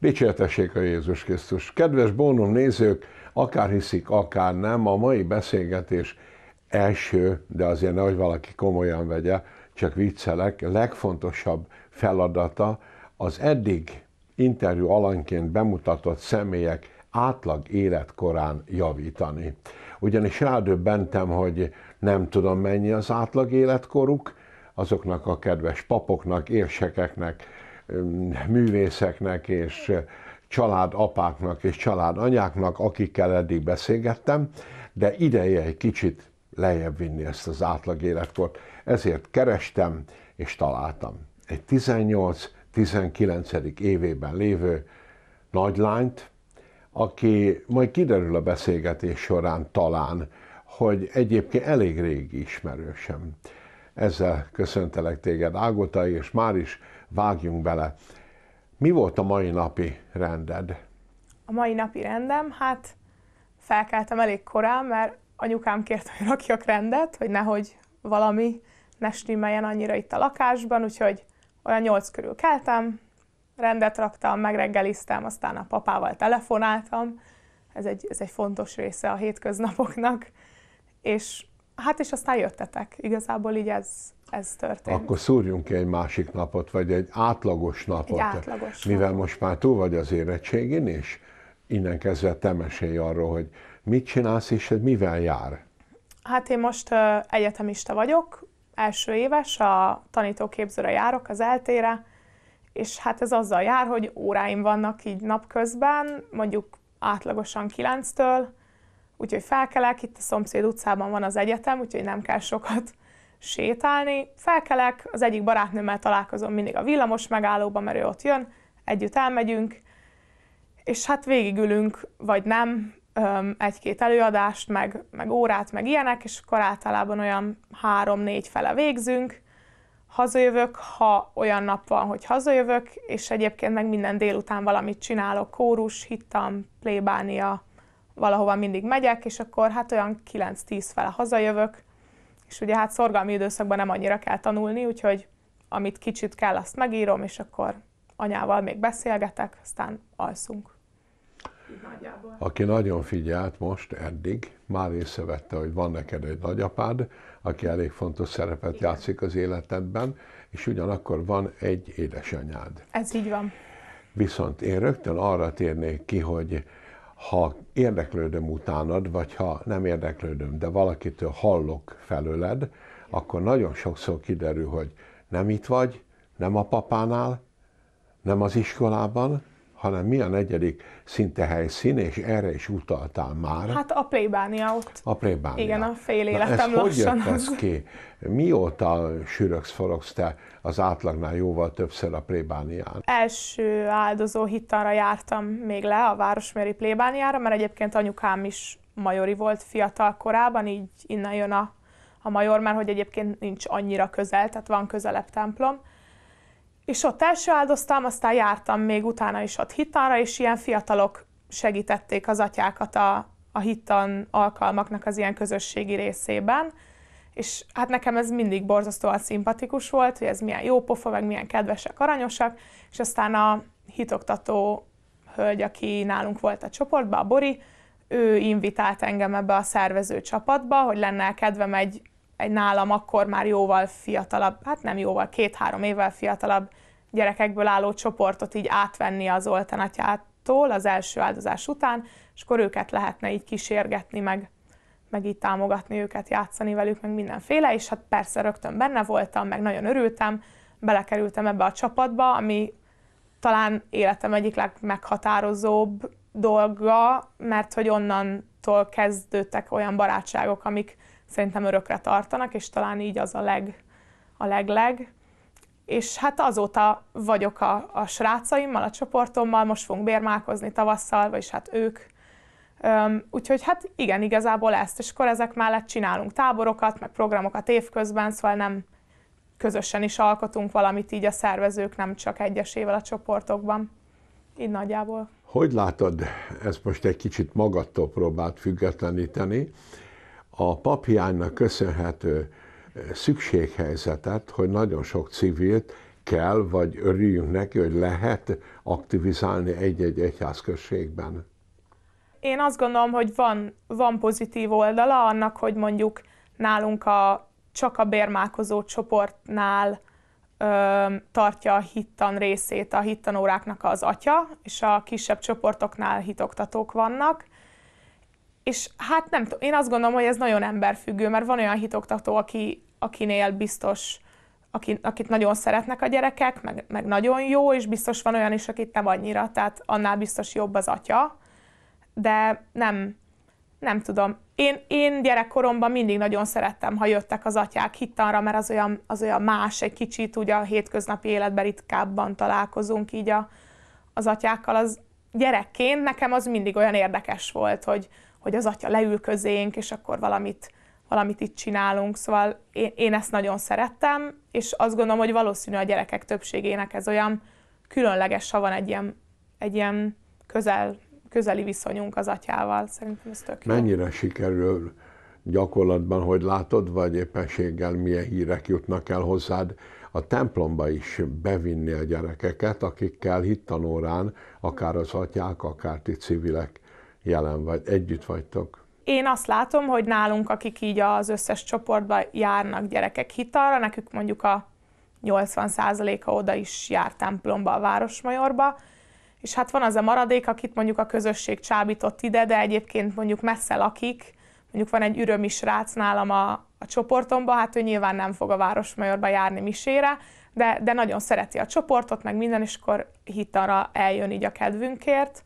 Dicsértessék a Jézus Krisztus! Kedves bónum nézők, akár hiszik, akár nem, a mai beszélgetés első, de azért nehogy valaki komolyan vegye, csak viccelek, legfontosabb feladata az eddig interjú alanként bemutatott személyek átlag életkorán javítani. Ugyanis rádöbbentem, hogy nem tudom mennyi az átlag életkoruk, azoknak a kedves papoknak, érsekeknek, művészeknek és családapáknak és családanyáknak, akikkel eddig beszélgettem, de ideje egy kicsit lejjebb vinni ezt az átlag életkort. Ezért kerestem és találtam egy 18-19. évében lévő nagylányt, aki majd kiderül a beszélgetés során talán, hogy egyébként elég régi ismerősem. Ezzel köszöntelek téged, Ágota, és már is vágjunk bele. Mi volt a mai napi rended? A mai napi rendem, hát felkeltem elég korán, mert anyukám kért, hogy rakjak rendet, hogy nehogy valami ne stimmeljen annyira itt a lakásban, úgyhogy olyan nyolc körül keltem, rendet raktam, megreggeliztem, aztán a papával telefonáltam. Ez egy, ez egy fontos része a hétköznapoknak. És Hát és aztán jöttetek. Igazából így ez, ez történt. Akkor szúrjunk ki egy másik napot, vagy egy átlagos napot. Egy átlagos Mivel napot. most már túl vagy az érettségén, és innen kezdve te mesélj arról, hogy mit csinálsz, és ez mivel jár? Hát én most uh, egyetemista vagyok, első éves, a tanítóképzőre járok, az eltére, és hát ez azzal jár, hogy óráim vannak így napközben, mondjuk átlagosan kilenctől. től Úgyhogy felkelek, itt a szomszéd utcában van az egyetem, úgyhogy nem kell sokat sétálni. Felkelek, az egyik barátnőmmel találkozom mindig a villamos megállóban, mert ő ott jön, együtt elmegyünk, és hát végigülünk, vagy nem, egy-két előadást, meg, meg órát, meg ilyenek, és akkor általában olyan három-négy fele végzünk. Hazajövök, ha olyan nap van, hogy hazajövök, és egyébként meg minden délután valamit csinálok, kórus, hittam, plébánia, valahova mindig megyek, és akkor hát olyan 9-10 fele hazajövök, és ugye hát szorgalmi időszakban nem annyira kell tanulni, úgyhogy amit kicsit kell, azt megírom, és akkor anyával még beszélgetek, aztán alszunk. Nagyjából. Aki nagyon figyelt most eddig, már észrevette, hogy van neked egy nagyapád, aki elég fontos szerepet Igen. játszik az életedben, és ugyanakkor van egy édesanyád. Ez így van. Viszont én rögtön arra térnék ki, hogy ha érdeklődöm utánad, vagy ha nem érdeklődöm, de valakitől hallok felőled, akkor nagyon sokszor kiderül, hogy nem itt vagy, nem a papánál, nem az iskolában, hanem mi a negyedik szinte helyszín, és erre is utaltál már. Hát a plébánia ott. A plébánia. Igen, a fél életem Na, ez lassan. hogy jött ez ki? Mióta sűröksz, forogsz te az átlagnál jóval többször a plébánián? Első áldozó hittanra jártam még le a Városméri plébániára, mert egyébként anyukám is majori volt fiatal korában, így innen jön a, a major, mert hogy egyébként nincs annyira közel, tehát van közelebb templom és ott első áldoztam, aztán jártam még utána is ott hittanra, és ilyen fiatalok segítették az atyákat a, a hittan alkalmaknak az ilyen közösségi részében. És hát nekem ez mindig borzasztóan szimpatikus volt, hogy ez milyen jó pofa, meg milyen kedvesek, aranyosak. És aztán a hitoktató hölgy, aki nálunk volt a csoportban, a Bori, ő invitált engem ebbe a szervező csapatba, hogy lenne kedvem egy egy nálam akkor már jóval fiatalabb, hát nem jóval, két-három évvel fiatalabb gyerekekből álló csoportot így átvenni az Zoltán atyától az első áldozás után, és akkor őket lehetne így kísérgetni, meg, meg így támogatni őket, játszani velük, meg mindenféle, és hát persze rögtön benne voltam, meg nagyon örültem, belekerültem ebbe a csapatba, ami talán életem egyik legmeghatározóbb dolga, mert hogy onnantól kezdődtek olyan barátságok, amik szerintem örökre tartanak, és talán így az a leg, a legleg. És hát azóta vagyok a, a srácaimmal, a csoportommal, most fogunk bérmálkozni tavasszal, vagyis hát ők. Üm, úgyhogy hát igen, igazából ezt, és akkor ezek mellett csinálunk táborokat, meg programokat évközben, szóval nem közösen is alkotunk valamit így a szervezők, nem csak egyesével a csoportokban. Így nagyjából. Hogy látod, ezt most egy kicsit magadtól próbált függetleníteni, a papjánnak köszönhető eh, szükséghelyzetet, hogy nagyon sok civilt kell, vagy örüljünk neki, hogy lehet aktivizálni egy-egy egyházközségben. Én azt gondolom, hogy van, van pozitív oldala annak, hogy mondjuk nálunk a, csak a bérmálkozó csoportnál ö, tartja a hittan részét a hittanóráknak az atya, és a kisebb csoportoknál hitoktatók vannak és hát nem tudom, én azt gondolom, hogy ez nagyon emberfüggő, mert van olyan hitoktató, aki, akinél biztos, aki, akit nagyon szeretnek a gyerekek, meg, meg nagyon jó, és biztos van olyan is, akit nem annyira, tehát annál biztos jobb az atya, de nem, nem tudom. Én, én gyerekkoromban mindig nagyon szerettem, ha jöttek az atyák hittanra, mert az olyan, az olyan más egy kicsit, ugye a hétköznapi életben ritkábban találkozunk így a, az atyákkal. Az gyerekként nekem az mindig olyan érdekes volt, hogy, hogy az atya leül közénk, és akkor valamit, valamit itt csinálunk. Szóval én, én ezt nagyon szerettem, és azt gondolom, hogy valószínű a gyerekek többségének ez olyan különleges, ha van egy ilyen, egy ilyen közel, közeli viszonyunk az atyával. Szerintem ez tök jó. Mennyire sikerül gyakorlatban, hogy látod, vagy éppenséggel milyen hírek jutnak el hozzád, a templomba is bevinni a gyerekeket, akikkel hittanórán, akár az atyák, akár ti civilek jelen vagy, együtt vagytok. Én azt látom, hogy nálunk, akik így az összes csoportba járnak gyerekek hitalra, nekük mondjuk a 80%-a oda is jár templomba, a Városmajorba, és hát van az a maradék, akit mondjuk a közösség csábított ide, de egyébként mondjuk messze lakik, mondjuk van egy ürömi srác nálam a, a csoportomba, hát ő nyilván nem fog a Városmajorba járni misére, de, de nagyon szereti a csoportot, meg minden, és akkor hitanra eljön így a kedvünkért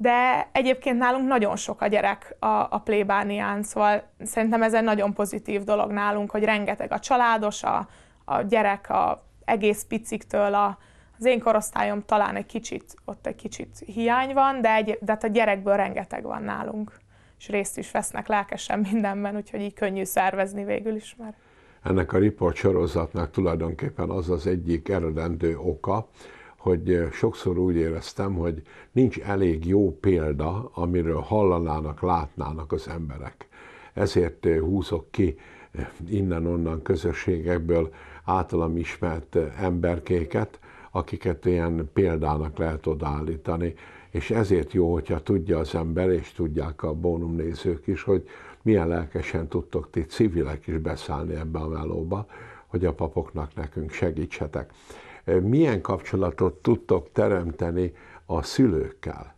de egyébként nálunk nagyon sok a gyerek a, a plébánián, szóval szerintem ez egy nagyon pozitív dolog nálunk, hogy rengeteg a családos, a, a gyerek a egész piciktől, a, az én korosztályom talán egy kicsit, ott egy kicsit hiány van, de, egy, de hát a gyerekből rengeteg van nálunk, és részt is vesznek lelkesen mindenben, úgyhogy így könnyű szervezni végül is már. Ennek a riport sorozatnak tulajdonképpen az az egyik eredendő oka, hogy sokszor úgy éreztem, hogy nincs elég jó példa, amiről hallanának, látnának az emberek. Ezért húzok ki innen-onnan közösségekből általam ismert emberkéket, akiket ilyen példának lehet odállítani. És ezért jó, hogyha tudja az ember, és tudják a bónum nézők is, hogy milyen lelkesen tudtok ti civilek is beszállni ebbe a melóba, hogy a papoknak nekünk segítsetek milyen kapcsolatot tudtok teremteni a szülőkkel?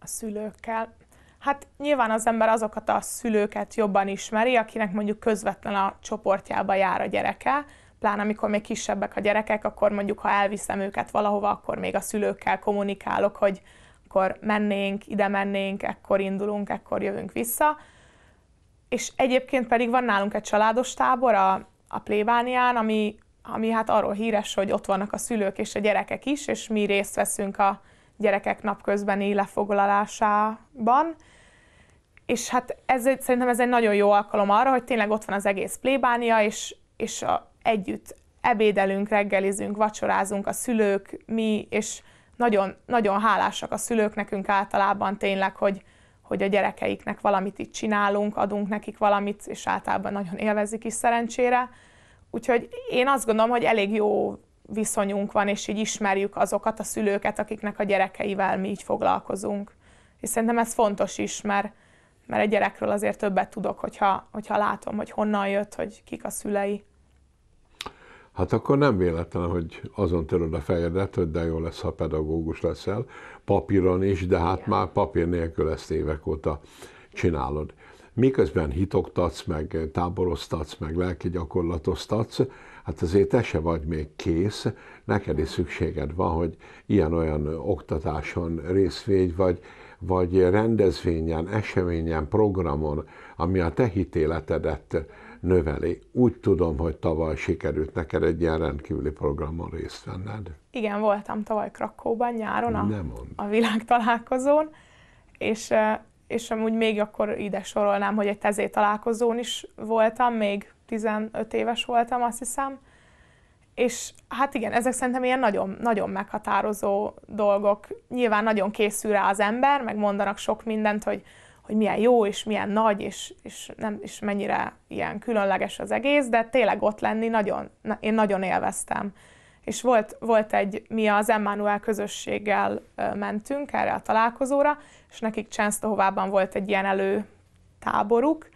A szülőkkel? Hát nyilván az ember azokat a szülőket jobban ismeri, akinek mondjuk közvetlen a csoportjába jár a gyereke, pláne amikor még kisebbek a gyerekek, akkor mondjuk ha elviszem őket valahova, akkor még a szülőkkel kommunikálok, hogy akkor mennénk, ide mennénk, ekkor indulunk, ekkor jövünk vissza. És egyébként pedig van nálunk egy családos tábor a, a plébánián, ami ami hát arról híres, hogy ott vannak a szülők és a gyerekek is, és mi részt veszünk a gyerekek napközbeni lefoglalásában. És hát ez szerintem ez egy nagyon jó alkalom arra, hogy tényleg ott van az egész plébánia, és, és a, együtt ebédelünk, reggelizünk, vacsorázunk a szülők, mi, és nagyon, nagyon hálásak a szülők nekünk általában tényleg, hogy, hogy a gyerekeiknek valamit itt csinálunk, adunk nekik valamit, és általában nagyon élvezik is szerencsére. Úgyhogy én azt gondolom, hogy elég jó viszonyunk van, és így ismerjük azokat a szülőket, akiknek a gyerekeivel mi így foglalkozunk. És szerintem ez fontos is, mert, mert egy gyerekről azért többet tudok, hogyha, hogyha látom, hogy honnan jött, hogy kik a szülei. Hát akkor nem véletlen, hogy azon töröd a fejedet, hogy de jó lesz, ha pedagógus leszel, papíron is, de hát Igen. már papír nélkül ezt évek óta csinálod miközben hitoktatsz, meg táboroztatsz, meg lelki gyakorlatoztatsz, hát azért te se vagy még kész, neked is szükséged van, hogy ilyen-olyan oktatáson részvégy vagy, vagy rendezvényen, eseményen, programon, ami a te hitéletedet növeli. Úgy tudom, hogy tavaly sikerült neked egy ilyen rendkívüli programon részt venned. Igen, voltam tavaly Krakóban nyáron a, a világ találkozón, és és amúgy még akkor ide sorolnám, hogy egy tezé találkozón is voltam, még 15 éves voltam, azt hiszem. És hát igen, ezek szerintem ilyen nagyon, nagyon meghatározó dolgok. Nyilván nagyon készül rá az ember, meg mondanak sok mindent, hogy, hogy milyen jó, és milyen nagy, és, és, nem, és mennyire ilyen különleges az egész, de tényleg ott lenni nagyon, én nagyon élveztem és volt, volt egy, mi az Emmanuel közösséggel mentünk erre a találkozóra, és nekik Csensztohovában volt egy ilyen táboruk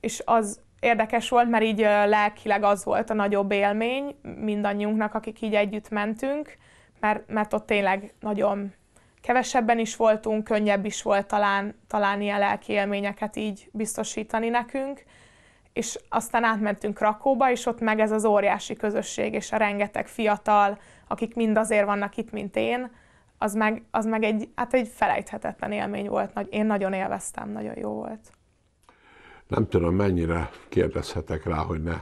és az érdekes volt, mert így lelkileg az volt a nagyobb élmény mindannyiunknak, akik így együtt mentünk, mert, mert ott tényleg nagyon kevesebben is voltunk, könnyebb is volt talán, talán ilyen lelki élményeket így biztosítani nekünk, és aztán átmentünk Krakóba, és ott meg ez az óriási közösség, és a rengeteg fiatal, akik mind azért vannak itt, mint én, az meg, az meg egy, hát egy felejthetetlen élmény volt. Nagy, én nagyon élveztem, nagyon jó volt. Nem tudom, mennyire kérdezhetek rá, hogy ne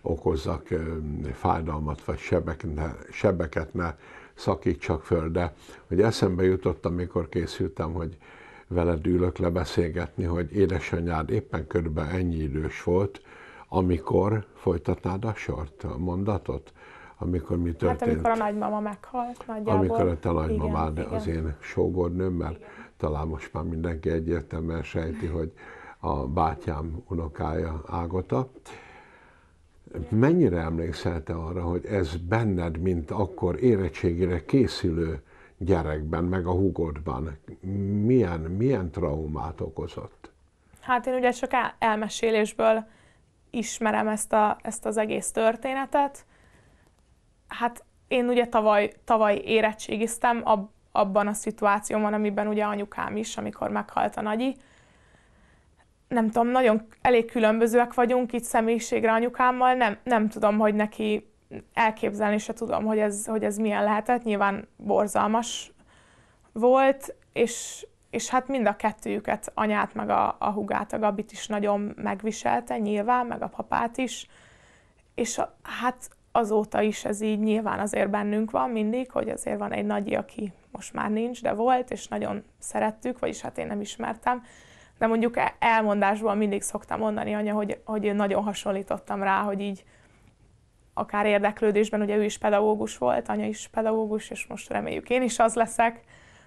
okozzak fájdalmat, vagy sebek, ne, sebeket ne szakítsak föl, de hogy eszembe jutott, amikor készültem, hogy veled ülök lebeszélgetni, hogy édesanyád éppen körülbelül ennyi idős volt, amikor folytatnád a sort, a mondatot, amikor mi történt. Hát amikor a nagymama meghalt nagyjából. Amikor a te nagymamád igen, az igen. én mert igen. talán most már mindenki egyértelműen sejti, hogy a bátyám unokája Ágota. Mennyire emlékszel te arra, hogy ez benned, mint akkor érettségére készülő gyerekben, meg a hugodban? Milyen, milyen traumát okozott? Hát én ugye csak elmesélésből ismerem ezt, a, ezt az egész történetet. Hát én ugye tavaly, tavaly érettségiztem ab, abban a szituációban, amiben ugye anyukám is, amikor meghalt a nagyi. Nem tudom, nagyon elég különbözőek vagyunk itt személyiségre anyukámmal, nem, nem tudom, hogy neki elképzelni se tudom, hogy ez, hogy ez milyen lehetett. Nyilván borzalmas volt, és, és hát mind a kettőjüket, anyát meg a, a hugát, a Gabit is nagyon megviselte, nyilván, meg a papát is. És a, hát azóta is ez így nyilván azért bennünk van mindig, hogy azért van egy nagyi, aki most már nincs, de volt, és nagyon szerettük, vagyis hát én nem ismertem. De mondjuk e- elmondásból mindig szoktam mondani anya, hogy, hogy nagyon hasonlítottam rá, hogy így akár érdeklődésben, ugye ő is pedagógus volt, anya is pedagógus, és most reméljük én is az leszek.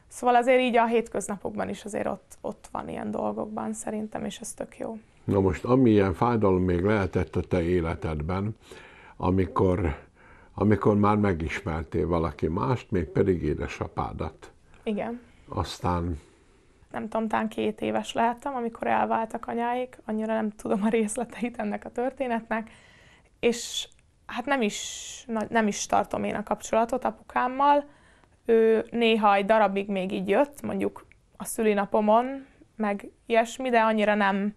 Szóval azért így a hétköznapokban is azért ott, ott van ilyen dolgokban szerintem, és ez tök jó. Na most amilyen fájdalom még lehetett a te életedben, amikor, amikor már megismertél valaki mást, még pedig édesapádat. Igen. Aztán... Nem tudom, talán két éves lehettem, amikor elváltak anyáik, annyira nem tudom a részleteit ennek a történetnek, és hát nem is, nem is tartom én a kapcsolatot apukámmal. Ő néha egy darabig még így jött, mondjuk a szülinapomon, meg ilyesmi, de annyira nem,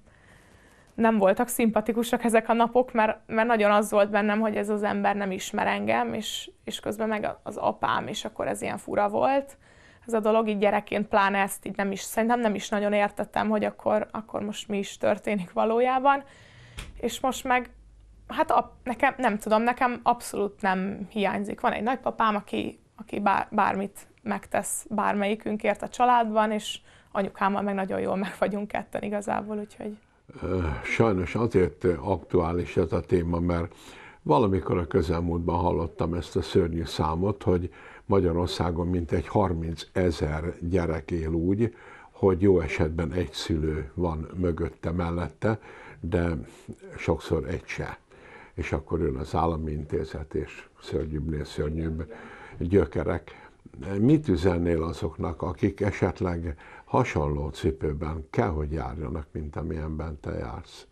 nem voltak szimpatikusak ezek a napok, mert, mert nagyon az volt bennem, hogy ez az ember nem ismer engem, és, és közben meg az apám, és akkor ez ilyen fura volt. Ez a dolog így gyerekként pláne ezt így nem is, szerintem nem is nagyon értettem, hogy akkor, akkor most mi is történik valójában. És most meg hát a, nekem, nem tudom, nekem abszolút nem hiányzik. Van egy nagypapám, aki, aki bár, bármit megtesz bármelyikünkért a családban, és anyukámmal meg nagyon jól meg vagyunk ketten igazából, úgyhogy... Sajnos azért aktuális ez a téma, mert valamikor a közelmúltban hallottam ezt a szörnyű számot, hogy Magyarországon mintegy 30 ezer gyerek él úgy, hogy jó esetben egy szülő van mögötte, mellette, de sokszor egy se és akkor jön az állami intézet, és szörnyűbbnél szörnyűbb gyökerek. Mit üzennél azoknak, akik esetleg hasonló cipőben kell, hogy járjanak, mint amilyenben te jársz?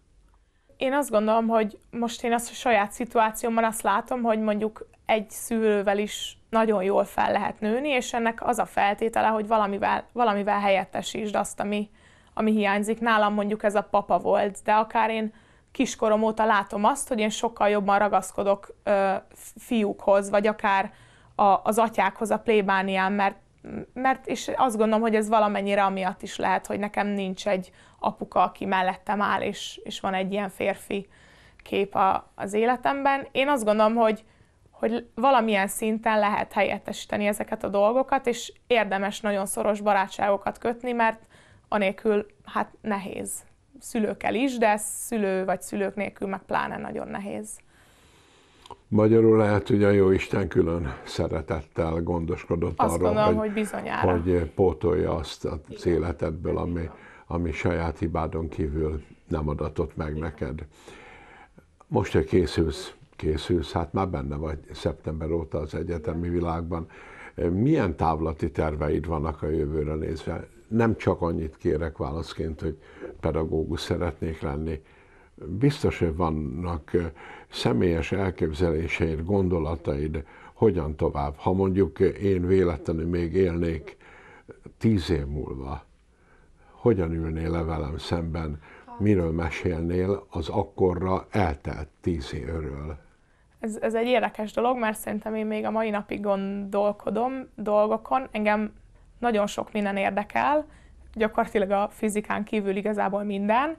Én azt gondolom, hogy most én azt a saját szituációmban azt látom, hogy mondjuk egy szülővel is nagyon jól fel lehet nőni, és ennek az a feltétele, hogy valamivel, valamivel helyettesítsd azt, ami, ami hiányzik. Nálam mondjuk ez a papa volt, de akár én kiskorom óta látom azt, hogy én sokkal jobban ragaszkodok ö, fiúkhoz, vagy akár a, az atyákhoz a plébánián, mert, mert és azt gondolom, hogy ez valamennyire amiatt is lehet, hogy nekem nincs egy apuka, aki mellettem áll, és, és van egy ilyen férfi kép a, az életemben. Én azt gondolom, hogy, hogy valamilyen szinten lehet helyettesíteni ezeket a dolgokat, és érdemes nagyon szoros barátságokat kötni, mert anélkül hát nehéz szülőkkel is, de szülő vagy szülők nélkül meg pláne nagyon nehéz. Magyarul lehet, hogy a jó Isten külön szeretettel gondoskodott azt arról, gondolom, hogy, hogy, bizonyára. hogy pótolja azt a az Igen. életedből, ami, ami saját hibádon kívül nem adatott meg Igen. neked. Most, hogy készülsz, készülsz, hát már benne vagy szeptember óta az egyetemi Igen. világban. Milyen távlati terveid vannak a jövőre nézve? nem csak annyit kérek válaszként, hogy pedagógus szeretnék lenni. Biztos, hogy vannak személyes elképzeléseid, gondolataid, hogyan tovább. Ha mondjuk én véletlenül még élnék tíz év múlva, hogyan ülnél le velem szemben, miről mesélnél az akkorra eltelt tíz évről? Ez, ez egy érdekes dolog, mert szerintem én még a mai napig gondolkodom dolgokon. Engem nagyon sok minden érdekel, gyakorlatilag a fizikán kívül igazából minden,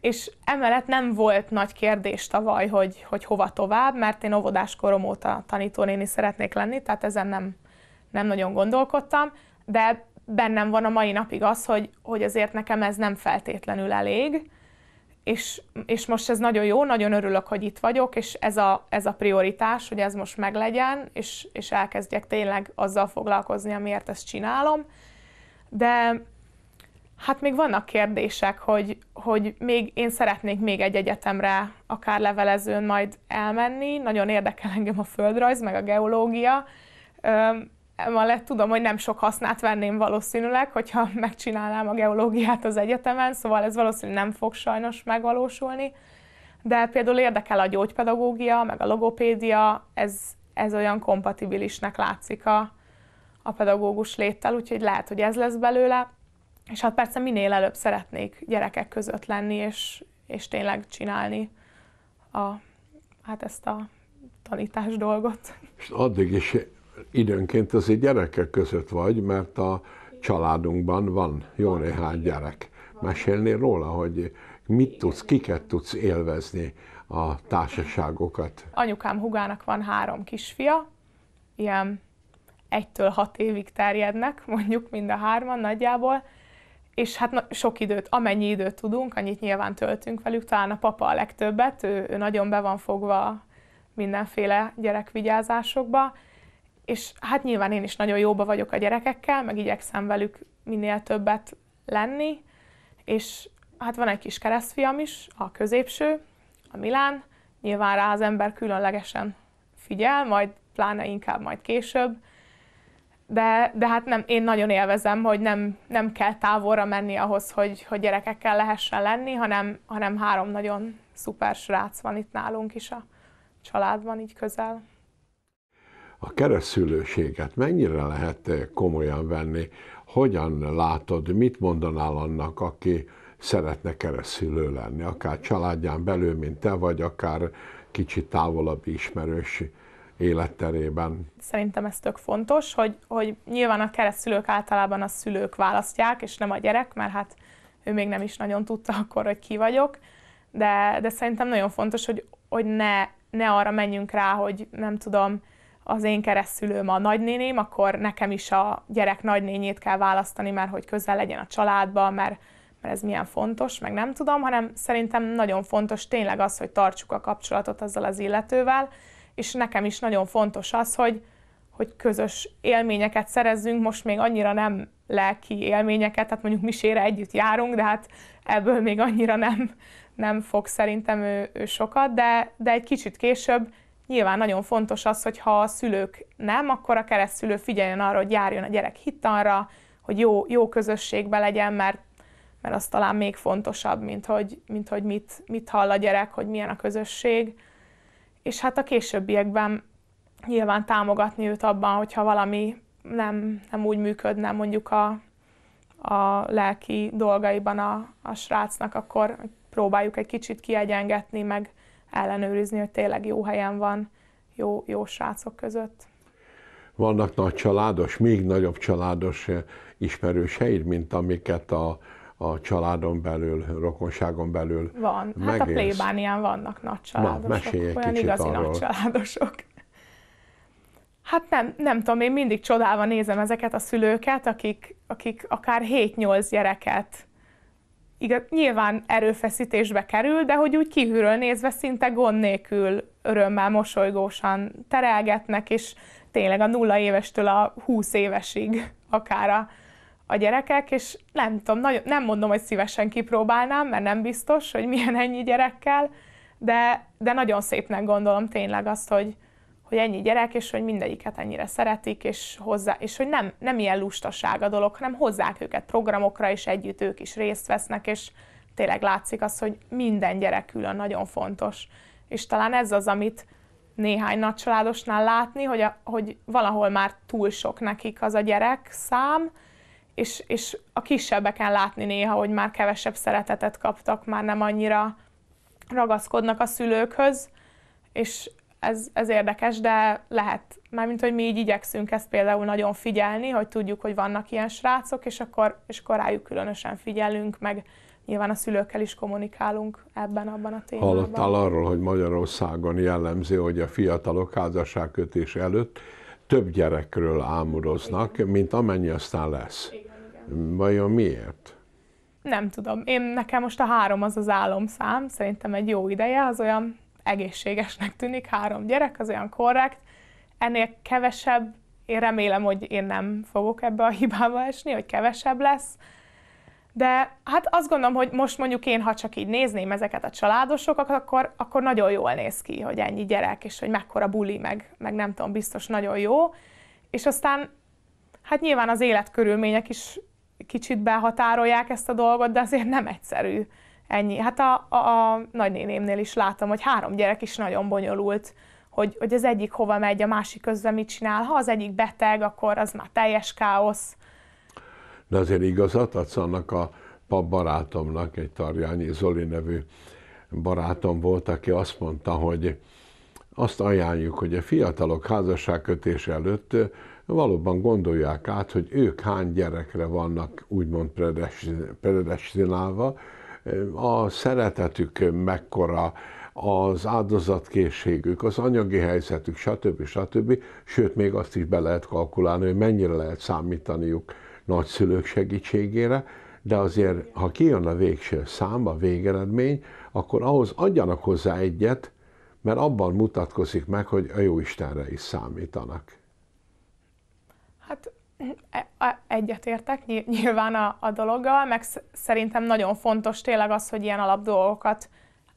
és emellett nem volt nagy kérdés tavaly, hogy, hogy hova tovább, mert én óvodás korom óta tanítónéni szeretnék lenni, tehát ezen nem, nem nagyon gondolkodtam, de bennem van a mai napig az, hogy, hogy azért nekem ez nem feltétlenül elég, és, és most ez nagyon jó, nagyon örülök, hogy itt vagyok, és ez a, ez a prioritás, hogy ez most meglegyen, és, és elkezdjek tényleg azzal foglalkozni, amiért ezt csinálom. De hát még vannak kérdések, hogy, hogy még én szeretnék még egy egyetemre, akár levelezőn majd elmenni. Nagyon érdekel engem a földrajz, meg a geológia emellett tudom, hogy nem sok hasznát venném valószínűleg, hogyha megcsinálnám a geológiát az egyetemen, szóval ez valószínűleg nem fog sajnos megvalósulni. De például érdekel a gyógypedagógia, meg a logopédia, ez, ez olyan kompatibilisnek látszik a, a pedagógus léttel, úgyhogy lehet, hogy ez lesz belőle. És hát persze minél előbb szeretnék gyerekek között lenni, és, és tényleg csinálni a, hát ezt a tanítás dolgot. És addig is időnként azért gyerekek között vagy, mert a családunkban van jó néhány gyerek. Mesélnél róla, hogy mit tudsz, kiket tudsz élvezni a társaságokat? Anyukám hugának van három kisfia, ilyen egytől hat évig terjednek, mondjuk mind a hárman nagyjából, és hát sok időt, amennyi időt tudunk, annyit nyilván töltünk velük, talán a papa a legtöbbet, ő, ő nagyon be van fogva mindenféle gyerekvigyázásokba, és hát nyilván én is nagyon jóba vagyok a gyerekekkel, meg igyekszem velük minél többet lenni, és hát van egy kis keresztfiam is, a középső, a Milán, nyilván rá az ember különlegesen figyel, majd pláne inkább majd később, de, de hát nem, én nagyon élvezem, hogy nem, nem kell távolra menni ahhoz, hogy, hogy gyerekekkel lehessen lenni, hanem, hanem három nagyon szuper srác van itt nálunk is a családban így közel a keresztülőséget mennyire lehet komolyan venni, hogyan látod, mit mondanál annak, aki szeretne keresztülő lenni, akár családján belül, mint te vagy, akár kicsit távolabb ismerős életterében. Szerintem ez tök fontos, hogy, hogy nyilván a keresztülők általában a szülők választják, és nem a gyerek, mert hát ő még nem is nagyon tudta akkor, hogy ki vagyok, de, de szerintem nagyon fontos, hogy, hogy ne, ne arra menjünk rá, hogy nem tudom, az én keresztülőm a nagynéném, akkor nekem is a gyerek nagynényét kell választani, mert hogy közel legyen a családba, mert, mert ez milyen fontos, meg nem tudom, hanem szerintem nagyon fontos tényleg az, hogy tartsuk a kapcsolatot azzal az illetővel, és nekem is nagyon fontos az, hogy, hogy közös élményeket szerezzünk, most még annyira nem lelki élményeket, tehát mondjuk misére együtt járunk, de hát ebből még annyira nem, nem fog szerintem ő, ő sokat, de, de egy kicsit később Nyilván nagyon fontos az, hogy ha a szülők nem, akkor a keresztülő figyeljen arra, hogy járjon a gyerek hittanra, hogy jó, jó közösségben legyen, mert, mert az talán még fontosabb, mint hogy, mint hogy mit, mit hall a gyerek, hogy milyen a közösség. És hát a későbbiekben nyilván támogatni őt abban, hogyha valami nem, nem úgy működne mondjuk a, a lelki dolgaiban a, a srácnak, akkor próbáljuk egy kicsit kiegyengetni, meg, ellenőrizni, hogy tényleg jó helyen van, jó, jó srácok között. Vannak nagy családos, még nagyobb családos eh, ismerőseid, mint amiket a, a családon belül, rokonságon belül Van. Hát a plébánián vannak nagy családosok. Na, egy Olyan igazi arról. nagy családosok. Hát nem, nem tudom, én mindig csodálva nézem ezeket a szülőket, akik, akik akár 7-8 gyereket igaz, nyilván erőfeszítésbe kerül, de hogy úgy kívülről nézve szinte gond nélkül örömmel, mosolygósan terelgetnek, és tényleg a nulla évestől a húsz évesig akár a, a gyerekek, és nem tudom, nagyon, nem mondom, hogy szívesen kipróbálnám, mert nem biztos, hogy milyen ennyi gyerekkel, de, de nagyon szépnek gondolom tényleg azt, hogy, hogy ennyi gyerek, és hogy mindegyiket ennyire szeretik, és, hozzá, és hogy nem, nem ilyen lustaság a dolog, hanem hozzák őket programokra, és együtt ők is részt vesznek, és tényleg látszik az, hogy minden gyerek külön nagyon fontos. És talán ez az, amit néhány nagycsaládosnál látni, hogy, a, hogy valahol már túl sok nekik az a gyerek szám, és, és a kisebbeken látni néha, hogy már kevesebb szeretetet kaptak, már nem annyira ragaszkodnak a szülőkhöz, és ez, ez érdekes, de lehet. Mármint, hogy mi így igyekszünk ezt például nagyon figyelni, hogy tudjuk, hogy vannak ilyen srácok, és akkor, és akkor rájuk különösen figyelünk, meg nyilván a szülőkkel is kommunikálunk ebben, abban a témában. Hallottál arról, hogy Magyarországon jellemző, hogy a fiatalok házasságkötés előtt több gyerekről álmodoznak, igen. mint amennyi aztán lesz. Igen, igen. Vajon miért? Nem tudom. Én nekem most a három az az álomszám, szerintem egy jó ideje, az olyan egészségesnek tűnik, három gyerek, az olyan korrekt, ennél kevesebb, én remélem, hogy én nem fogok ebbe a hibába esni, hogy kevesebb lesz, de hát azt gondolom, hogy most mondjuk én, ha csak így nézném ezeket a családosokat, akkor, akkor nagyon jól néz ki, hogy ennyi gyerek, és hogy mekkora buli, meg, meg nem tudom, biztos nagyon jó. És aztán, hát nyilván az életkörülmények is kicsit behatárolják ezt a dolgot, de azért nem egyszerű Ennyi. Hát a, a, a nagynénémnél is láttam, hogy három gyerek is nagyon bonyolult, hogy, hogy az egyik hova megy, a másik közben mit csinál. Ha az egyik beteg, akkor az már teljes káosz. De azért igazat adsz annak a pap barátomnak, egy Tarjányi Zoli nevű barátom volt, aki azt mondta, hogy azt ajánljuk, hogy a fiatalok házasságkötés előtt valóban gondolják át, hogy ők hány gyerekre vannak úgymond predestinálva, a szeretetük mekkora, az áldozatkészségük, az anyagi helyzetük, stb. stb. Sőt, még azt is be lehet kalkulálni, hogy mennyire lehet számítaniuk nagyszülők segítségére, de azért, ha kijön a végső szám, a végeredmény, akkor ahhoz adjanak hozzá egyet, mert abban mutatkozik meg, hogy a Jóistenre is számítanak. E, e, egyetértek nyilván a, a dologgal, meg szerintem nagyon fontos tényleg az, hogy ilyen alap dolgokat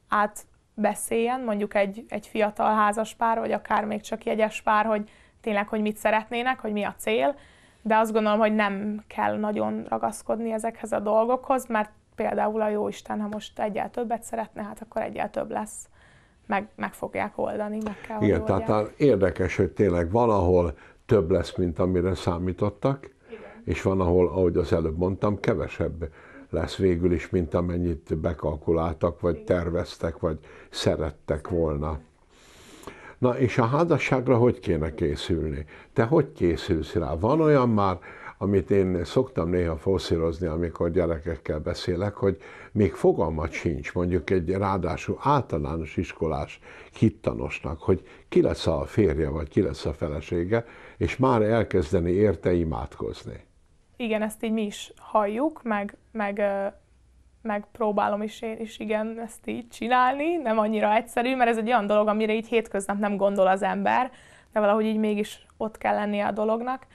átbeszéljen, mondjuk egy, egy fiatal házas pár, vagy akár még csak jegyes pár, hogy tényleg, hogy mit szeretnének, hogy mi a cél, de azt gondolom, hogy nem kell nagyon ragaszkodni ezekhez a dolgokhoz, mert például a Jóisten, ha most egyel többet szeretne, hát akkor egyel több lesz. Meg, meg fogják oldani, meg kell, Igen, tehát érdekes, hogy tényleg valahol több lesz, mint amire számítottak, Igen. és van, ahol, ahogy az előbb mondtam, kevesebb lesz végül is, mint amennyit bekalkuláltak, vagy terveztek, vagy szerettek volna. Na és a házasságra hogy kéne készülni? Te hogy készülsz rá? Van olyan már, amit én szoktam néha foszírozni, amikor gyerekekkel beszélek, hogy még fogalmat sincs, mondjuk egy ráadásul általános iskolás hittanosnak, hogy ki lesz a férje, vagy ki lesz a felesége, és már elkezdeni érte imádkozni. Igen, ezt így mi is halljuk, meg, meg megpróbálom is én is igen ezt így csinálni, nem annyira egyszerű, mert ez egy olyan dolog, amire így hétköznap nem gondol az ember, de valahogy így mégis ott kell lennie a dolognak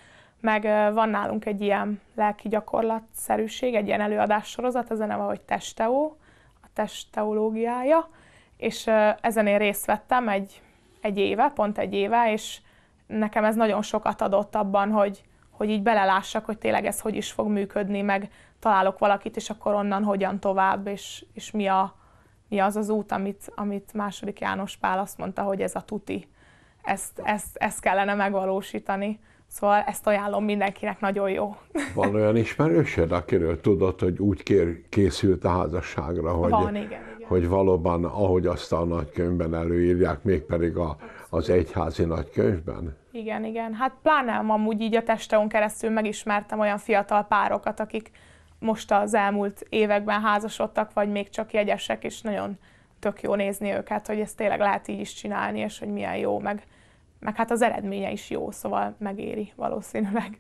meg van nálunk egy ilyen lelki gyakorlatszerűség, egy ilyen előadássorozat, ez a neve, hogy Testeó, a testeológiája, és ezen én részt vettem egy, egy éve, pont egy éve, és nekem ez nagyon sokat adott abban, hogy, hogy így belelássak, hogy tényleg ez hogy is fog működni, meg találok valakit, és akkor onnan hogyan tovább, és, és mi, a, mi az az út, amit, amit második János Pál azt mondta, hogy ez a tuti, ezt, ezt, ezt kellene megvalósítani. Szóval ezt ajánlom mindenkinek, nagyon jó. Van olyan ismerősöd, akiről tudod, hogy úgy kér, készült a házasságra, hogy, Van, igen, igen. hogy valóban, ahogy azt a nagykönyvben előírják, mégpedig a, az egyházi nagykönyvben? Igen, igen. Hát pláne amúgy így a testeon keresztül megismertem olyan fiatal párokat, akik most az elmúlt években házasodtak, vagy még csak jegyesek, és nagyon tök jó nézni őket, hogy ezt tényleg lehet így is csinálni, és hogy milyen jó, meg meg hát az eredménye is jó, szóval megéri valószínűleg.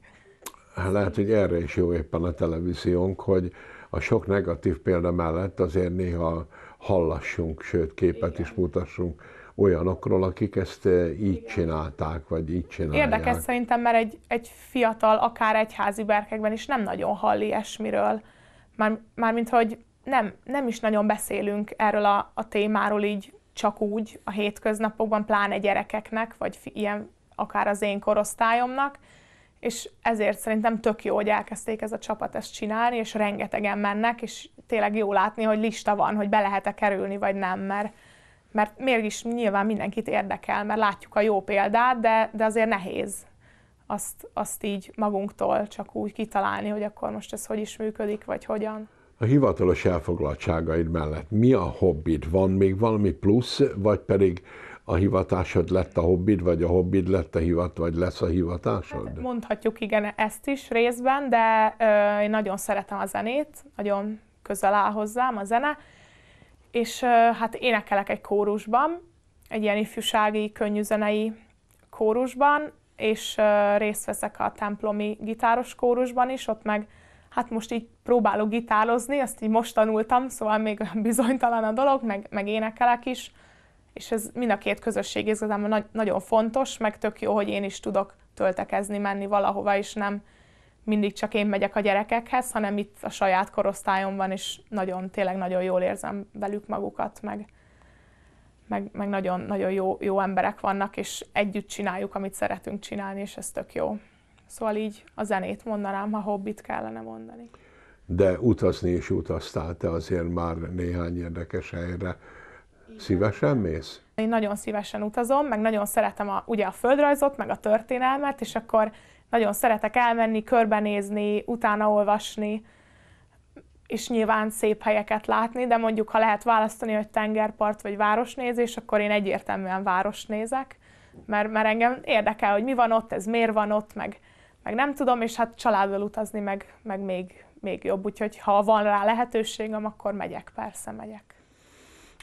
Hát lehet, hogy erre is jó éppen a televíziónk, hogy a sok negatív példa mellett azért néha hallassunk, sőt képet Igen. is mutassunk olyanokról, akik ezt eh, így Igen. csinálták, vagy így csinálják. Érdekes szerintem, mert egy, egy fiatal, akár egyházi berkekben is nem nagyon hall ilyesmiről. Már, mint hogy nem, nem is nagyon beszélünk erről a, a témáról így csak úgy a hétköznapokban, pláne gyerekeknek, vagy ilyen akár az én korosztályomnak, és ezért szerintem tök jó, hogy elkezdték ez a csapat ezt csinálni, és rengetegen mennek, és tényleg jó látni, hogy lista van, hogy be lehet-e kerülni, vagy nem, mert, mert mégis nyilván mindenkit érdekel, mert látjuk a jó példát, de, de azért nehéz azt, azt így magunktól csak úgy kitalálni, hogy akkor most ez hogy is működik, vagy hogyan a hivatalos elfoglaltságaid mellett mi a hobbid? Van még valami plusz, vagy pedig a hivatásod lett a hobbid, vagy a hobbid lett a hivat, vagy lesz a hivatásod? Hát mondhatjuk igen ezt is részben, de ö, én nagyon szeretem a zenét, nagyon közel áll hozzám a zene, és ö, hát énekelek egy kórusban, egy ilyen ifjúsági, könnyűzenei kórusban, és ö, részt veszek a templomi gitáros kórusban is, ott meg hát most így próbálok gitározni, azt így most tanultam, szóval még bizonytalan a dolog, meg, meg énekelek is, és ez mind a két közösség igazából nagy, nagyon fontos, meg tök jó, hogy én is tudok töltekezni, menni valahova, és nem mindig csak én megyek a gyerekekhez, hanem itt a saját van és nagyon, tényleg nagyon jól érzem velük magukat, meg, meg, meg nagyon, nagyon jó, jó emberek vannak, és együtt csináljuk, amit szeretünk csinálni, és ez tök jó. Szóval így a zenét mondanám, ha hobbit kellene mondani. De utazni is utaztál, te azért már néhány érdekes helyre. Igen. Szívesen mész? Én nagyon szívesen utazom, meg nagyon szeretem a, ugye a földrajzot, meg a történelmet, és akkor nagyon szeretek elmenni, körbenézni, utána olvasni, és nyilván szép helyeket látni, de mondjuk, ha lehet választani, hogy tengerpart vagy városnézés, akkor én egyértelműen városnézek, mert, mert engem érdekel, hogy mi van ott, ez miért van ott, meg meg nem tudom, és hát családdal utazni meg, meg még, még jobb, úgyhogy ha van rá lehetőségem, akkor megyek, persze megyek.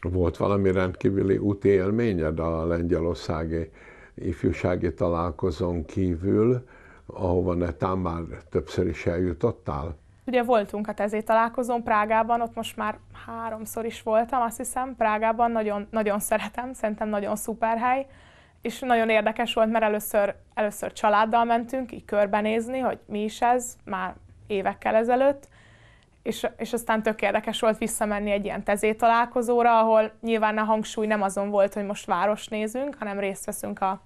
Volt valami rendkívüli úti élményed a lengyelországi ifjúsági találkozón kívül, ahova netán már többször is eljutottál? Ugye voltunk a tezé találkozón Prágában, ott most már háromszor is voltam, azt hiszem, Prágában nagyon, nagyon szeretem, szerintem nagyon szuper hely és nagyon érdekes volt, mert először, először családdal mentünk így körbenézni, hogy mi is ez, már évekkel ezelőtt, és, és aztán tök érdekes volt visszamenni egy ilyen tezé találkozóra, ahol nyilván a hangsúly nem azon volt, hogy most város nézünk, hanem részt veszünk a,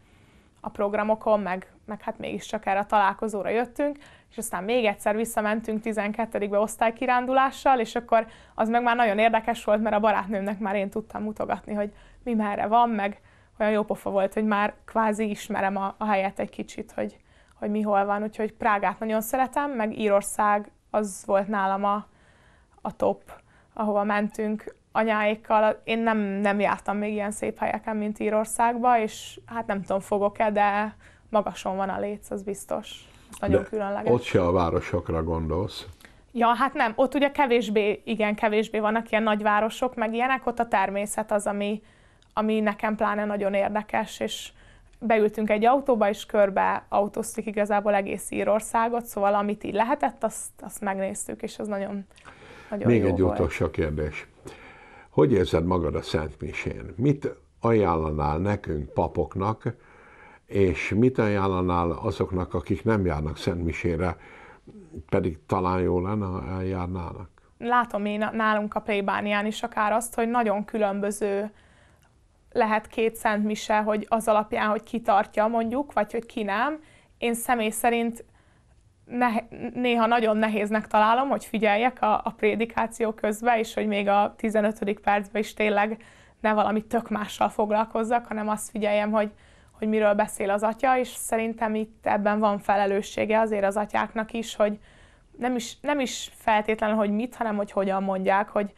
a programokon, meg, meg hát mégiscsak erre a találkozóra jöttünk, és aztán még egyszer visszamentünk 12-be osztálykirándulással, és akkor az meg már nagyon érdekes volt, mert a barátnőmnek már én tudtam mutogatni, hogy mi merre van, meg, olyan jó pofa volt, hogy már kvázi ismerem a, a helyet egy kicsit, hogy, hogy mi hol van. Úgyhogy Prágát nagyon szeretem, meg Írország az volt nálam a, a top, ahova mentünk anyáékkal. Én nem, nem jártam még ilyen szép helyeken, mint Írországba, és hát nem tudom, fogok-e, de magason van a léc, az biztos. nagyon de különleges. Ott se a városokra gondolsz. Ja, hát nem. Ott ugye kevésbé, igen, kevésbé vannak ilyen nagyvárosok, meg ilyenek. Ott a természet az, ami, ami nekem pláne nagyon érdekes, és beültünk egy autóba, és körbe autóztuk igazából egész Írországot, szóval amit így lehetett, azt, azt megnéztük, és az nagyon, nagyon Még jó egy volt. utolsó kérdés. Hogy érzed magad a Szent Misén? Mit ajánlanál nekünk, papoknak, és mit ajánlanál azoknak, akik nem járnak Szent Misére, pedig talán jó lenne, ha eljárnának? Látom én nálunk a plébánián is akár azt, hogy nagyon különböző lehet két szent mise, hogy az alapján, hogy ki tartja mondjuk, vagy hogy ki nem. Én személy szerint ne, néha nagyon nehéznek találom, hogy figyeljek a, a prédikáció közben, és hogy még a 15. percben is tényleg ne valami tök mással foglalkozzak, hanem azt figyeljem, hogy, hogy miről beszél az atya, és szerintem itt ebben van felelőssége azért az atyáknak is, hogy nem is, nem is feltétlenül, hogy mit, hanem hogy hogyan mondják, hogy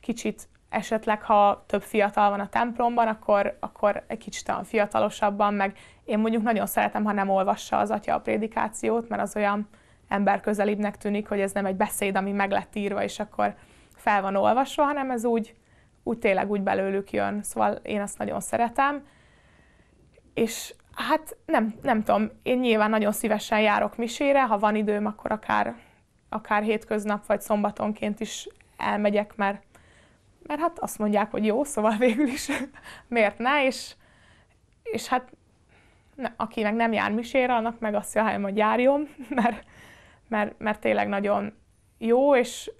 kicsit esetleg ha több fiatal van a templomban, akkor, akkor egy kicsit olyan fiatalosabban, meg én mondjuk nagyon szeretem, ha nem olvassa az atya a prédikációt, mert az olyan közelibbnek tűnik, hogy ez nem egy beszéd, ami meg lett írva, és akkor fel van olvasva, hanem ez úgy, úgy tényleg úgy belőlük jön. Szóval én azt nagyon szeretem. És hát nem, nem tudom, én nyilván nagyon szívesen járok misére, ha van időm, akkor akár, akár hétköznap vagy szombatonként is elmegyek, mert mert hát azt mondják, hogy jó, szóval végül is miért ne, és, és hát ne, aki meg nem jár misére, annak meg azt jelenti, hogy járjon, mert, mert, mert tényleg nagyon jó, és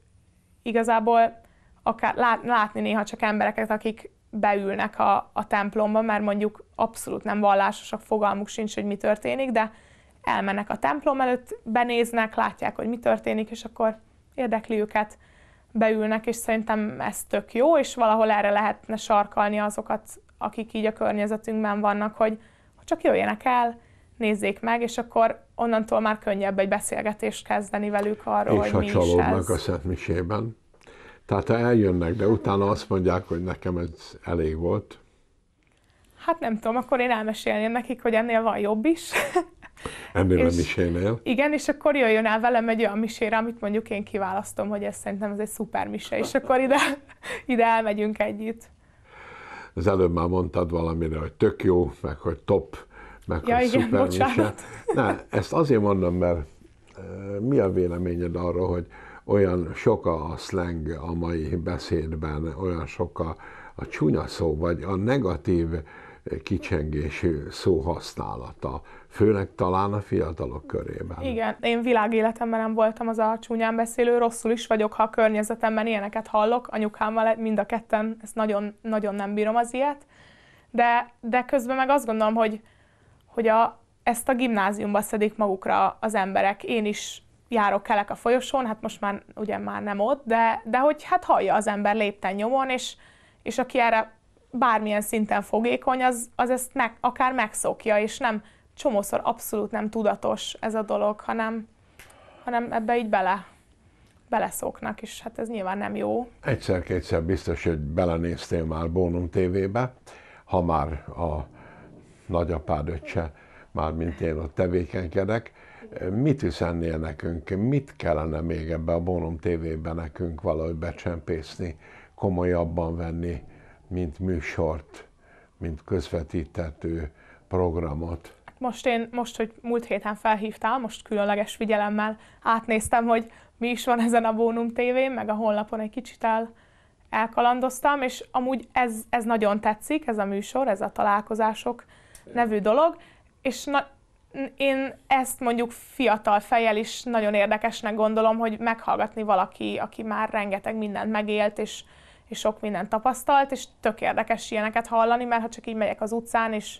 igazából akár lát, látni néha csak embereket, akik beülnek a, a templomba, mert mondjuk abszolút nem vallásosak, fogalmuk sincs, hogy mi történik, de elmennek a templom előtt, benéznek, látják, hogy mi történik, és akkor érdekli őket beülnek, és szerintem ez tök jó, és valahol erre lehetne sarkalni azokat, akik így a környezetünkben vannak, hogy, csak jöjjenek el, nézzék meg, és akkor onnantól már könnyebb egy beszélgetést kezdeni velük arról, és hogy mi is ez. a Szent Misében. Tehát eljönnek, de utána azt mondják, hogy nekem ez elég volt. Hát nem tudom, akkor én elmesélném nekik, hogy ennél van jobb is. Ennél a misénél. Igen, és akkor jöjjön el velem egy olyan misére, amit mondjuk én kiválasztom, hogy ez szerintem ez egy szuper misé és akkor ide, ide elmegyünk együtt. Az előbb már mondtad valamire, hogy tök jó, meg hogy top, meg ja, hogy igen, szuper bocsánat. Na, ezt azért mondom, mert eh, mi a véleményed arról, hogy olyan sok a slang a mai beszédben, olyan sok a, a csúnya szó, vagy a negatív kicsengésű szóhasználata, főleg talán a fiatalok körében. Igen, én világéletemben nem voltam az a csúnyán beszélő, rosszul is vagyok, ha a környezetemben ilyeneket hallok, anyukámmal mind a ketten, ezt nagyon, nagyon nem bírom az ilyet, de, de közben meg azt gondolom, hogy, hogy a, ezt a gimnáziumba szedik magukra az emberek. Én is járok kelek a folyosón, hát most már ugye már nem ott, de, de hogy hát hallja az ember lépten nyomon, és, és aki erre bármilyen szinten fogékony, az, az ezt meg, akár megszokja, és nem csomószor abszolút nem tudatos ez a dolog, hanem, hanem ebbe így bele beleszoknak, és hát ez nyilván nem jó. Egyszer-kétszer biztos, hogy belenéztél már Bónum tévébe, ha már a nagyapád öccse, már mint én ott tevékenykedek. Mit üzennél nekünk, mit kellene még ebbe a Bónum tévébe nekünk valahogy becsempészni, komolyabban venni, mint műsort, mint közvetítető programot. Most én, most, hogy múlt héten felhívtál, most különleges figyelemmel átnéztem, hogy mi is van ezen a Bónum tv meg a honlapon egy kicsit el, elkalandoztam, és amúgy ez, ez nagyon tetszik, ez a műsor, ez a találkozások nevű dolog, és na, én ezt mondjuk fiatal fejjel is nagyon érdekesnek gondolom, hogy meghallgatni valaki, aki már rengeteg mindent megélt, és és sok mindent tapasztalt, és tök érdekes ilyeneket hallani, mert ha csak így megyek az utcán, és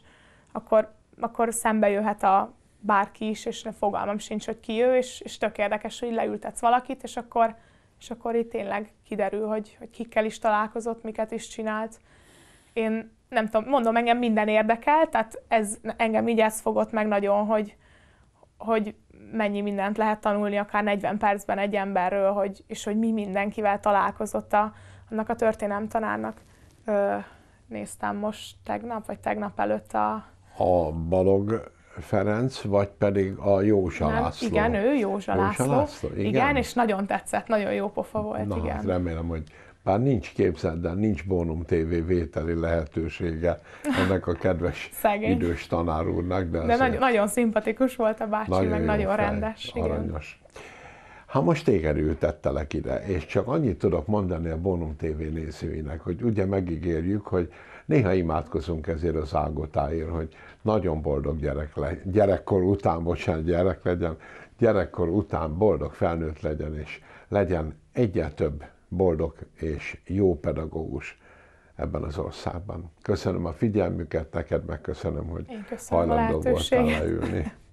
akkor, akkor szembe jöhet a bárki is, és ne fogalmam sincs, hogy ki ő, és, és tök érdekes, hogy leültetsz valakit, és akkor, és akkor itt tényleg kiderül, hogy, hogy kikkel is találkozott, miket is csinált. Én nem tudom, mondom, engem minden érdekel, tehát ez engem így ez fogott meg nagyon, hogy, hogy mennyi mindent lehet tanulni, akár 40 percben egy emberről, hogy, és hogy mi mindenkivel találkozott a, annak a történelem tanárnak ö, néztem most tegnap, vagy tegnap előtt a... A Balog Ferenc, vagy pedig a Józsa nem, László. Igen, ő Józsa, Józsa László. László igen. igen, és nagyon tetszett, nagyon jó pofa volt, Na, igen. Hát remélem, hogy bár nincs képzeld, de nincs Bónum TV vételi lehetősége ennek a kedves idős tanár úrnak. De, de nagy, nagyon szimpatikus volt a bácsi, nagyon meg nagyon fej, rendes. Aranyos. Igen. Hát most téged ültettelek ide, és csak annyit tudok mondani a Bonum TV nézőinek, hogy ugye megígérjük, hogy néha imádkozunk ezért az ágotáért, hogy nagyon boldog gyerek legyen, gyerekkor után, bocsánat, gyerek legyen, gyerekkor után boldog felnőtt legyen, és legyen egyre több boldog és jó pedagógus ebben az országban. Köszönöm a figyelmüket, neked megköszönöm, hogy hajlandó voltál leülni.